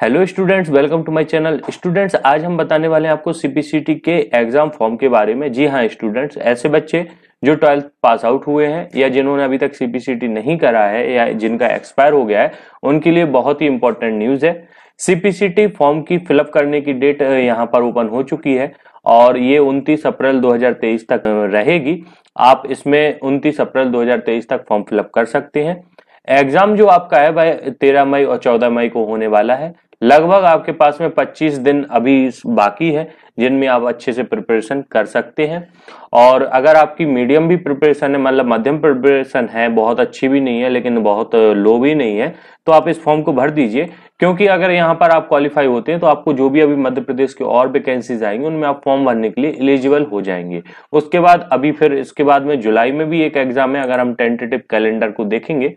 hello students welcome to my channel students आज हम बताने वाले हैं आपको सीपीसीटी के एग्जाम फॉर्म के बारे में जी हाँ स्टूडेंट्स ऐसे बच्चे जो ट्वेल्थ पास आउट हुए हैं या जिन्होंने अभी तक सीपीसीटी नहीं करा है या जिनका एक्सपायर हो गया है उनके लिए बहुत ही इंपॉर्टेंट न्यूज है सीपीसीटी फॉर्म की फिलअप करने की डेट यहाँ पर ओपन हो चुकी है और ये उनतीस अप्रैल दो तक रहेगी आप इसमें उनतीस अप्रैल दो तक फॉर्म फिलअप कर सकते हैं एग्जाम जो आपका है भाई तेरह मई और चौदह मई को होने वाला है लगभग आपके पास में पच्चीस दिन अभी बाकी है जिनमें आप अच्छे से प्रिपरेशन कर सकते हैं और अगर आपकी मीडियम भी प्रिपरेशन है मतलब मध्यम प्रिपरेशन है बहुत अच्छी भी नहीं है लेकिन बहुत लो भी नहीं है तो आप इस फॉर्म को भर दीजिए क्योंकि अगर यहाँ पर आप क्वालिफाई होते हैं तो आपको जो भी अभी मध्य प्रदेश के और वैकेंसीज आएंगे उनमें आप फॉर्म भरने के लिए एलिजिबल हो जाएंगे उसके बाद अभी फिर इसके बाद में जुलाई में भी एक एग्जाम है अगर हम टेंटेटिव कैलेंडर को देखेंगे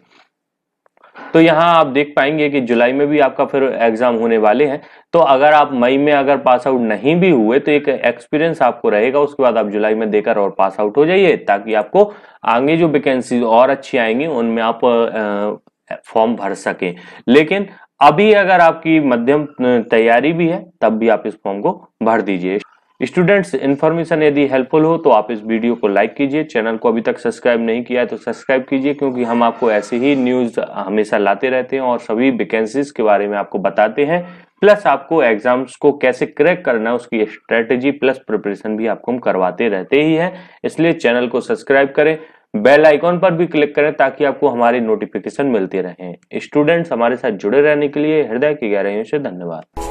तो यहाँ आप देख पाएंगे कि जुलाई में भी आपका फिर एग्जाम होने वाले हैं तो अगर आप मई में अगर पास आउट नहीं भी हुए तो एक एक्सपीरियंस आपको रहेगा उसके बाद आप जुलाई में देकर और पास आउट हो जाइए ताकि आपको आगे जो वेकेंसी और अच्छी आएंगी उनमें आप फॉर्म भर सके लेकिन अभी अगर आपकी मध्यम तैयारी भी है तब भी आप इस फॉर्म को भर दीजिए स्टूडेंट्स इन्फॉर्मेशन यदि हेल्पफुल हो तो आप इस वीडियो को लाइक कीजिए चैनल को अभी तक सब्सक्राइब नहीं किया है तो सब्सक्राइब कीजिए क्योंकि हम आपको ऐसे ही न्यूज हमेशा लाते रहते हैं और सभी वैकेंसीज के बारे में आपको बताते हैं प्लस आपको एग्जाम्स को कैसे क्रैक करना है उसकी स्ट्रेटेजी प्लस प्रिपरेशन भी आपको हम करवाते रहते ही है इसलिए चैनल को सब्सक्राइब करें बेल आइकॉन पर भी क्लिक करें ताकि आपको हमारे नोटिफिकेशन मिलते रहें स्टूडेंट्स हमारे साथ जुड़े रहने के लिए हृदय की गहराइयों से धन्यवाद